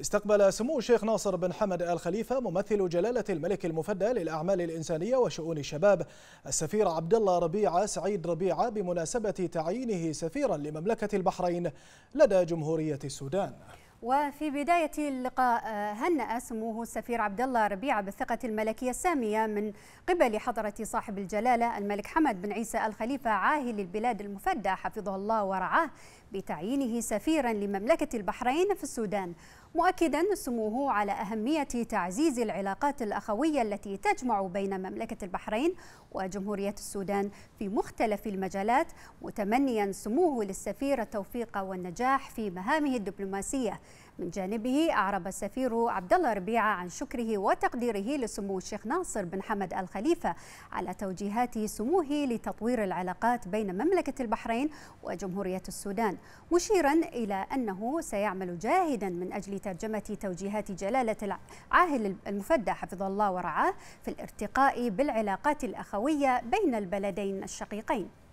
استقبل سمو الشيخ ناصر بن حمد آل خليفة ممثل جلالة الملك المفدى للأعمال الإنسانية وشؤون الشباب السفير عبد الله ربيعة سعيد ربيعة بمناسبة تعيينه سفيرا لمملكة البحرين لدى جمهورية السودان وفي بداية اللقاء آه، هنأ سموه السفير عبد الله ربيعة بالثقة الملكية السامية من قبل حضرة صاحب الجلالة الملك حمد بن عيسى الخليفة عاهل البلاد المفدى حفظه الله ورعاه بتعيينه سفيرا لمملكة البحرين في السودان مؤكدا سموه على أهمية تعزيز العلاقات الأخوية التي تجمع بين مملكة البحرين وجمهورية السودان في مختلف المجالات متمنيا سموه للسفير التوفيق والنجاح في مهامه الدبلوماسية من جانبه أعرب السفير عبد الله ربيعة عن شكره وتقديره لسمو الشيخ ناصر بن حمد الخليفة على توجيهات سموه لتطوير العلاقات بين مملكة البحرين وجمهورية السودان مشيرا إلى أنه سيعمل جاهدا من أجل ترجمة توجيهات جلالة العاهل المفدى حفظ الله ورعاه في الارتقاء بالعلاقات الأخوية بين البلدين الشقيقين